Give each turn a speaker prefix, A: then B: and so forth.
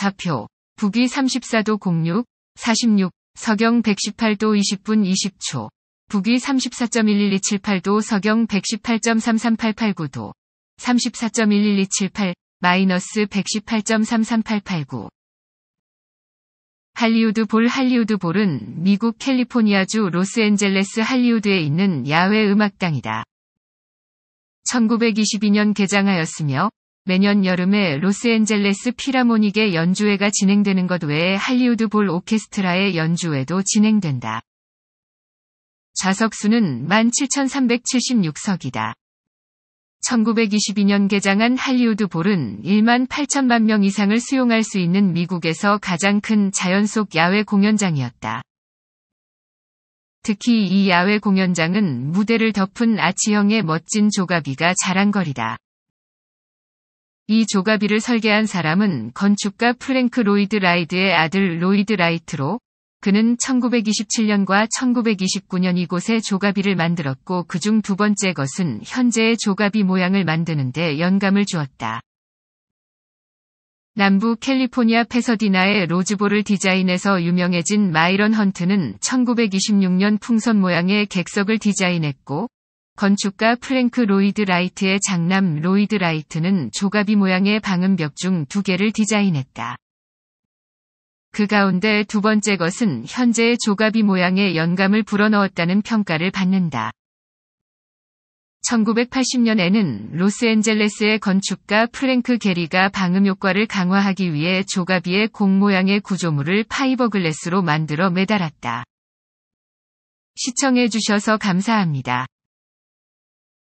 A: 좌표, 북위 34도 06, 46, 서경 118도 20분 20초, 북위 34.11278도 서경 118.33889도, 34.11278, 마이너스 118.33889. 할리우드 볼 할리우드 볼은 미국 캘리포니아주 로스앤젤레스 할리우드에 있는 야외 음악당이다. 1922년 개장하였으며 매년 여름에 로스앤젤레스 피라모닉의 연주회가 진행되는 것 외에 할리우드 볼 오케스트라의 연주회도 진행된다. 좌석수는 17,376석이다. 1922년 개장한 할리우드 볼은 1만 8천만 명 이상을 수용할 수 있는 미국에서 가장 큰 자연 속 야외 공연장이었다. 특히 이 야외 공연장은 무대를 덮은 아치형의 멋진 조가비가 자랑거리다. 이 조가비를 설계한 사람은 건축가 프랭크 로이드 라이드의 아들 로이드 라이트로 그는 1927년과 1929년 이곳에 조가비를 만들었고 그중 두 번째 것은 현재의 조가비 모양을 만드는데 영감을 주었다. 남부 캘리포니아 페서디나의 로즈볼을 디자인해서 유명해진 마이런 헌트는 1926년 풍선 모양의 객석을 디자인했고 건축가 프랭크 로이드 라이트의 장남 로이드 라이트는 조가비 모양의 방음벽 중 두 개를 디자인했다. 그 가운데 두 번째 것은 현재의 조가비 모양의 연감을 불어넣었다는 평가를 받는다. 1980년에는 로스앤젤레스의 건축가 프랭크 게리가 방음 효과를 강화하기 위해 조가비의 공 모양의 구조물을 파이버글래스로 만들어 매달았다. 시청해주셔서 감사합니다.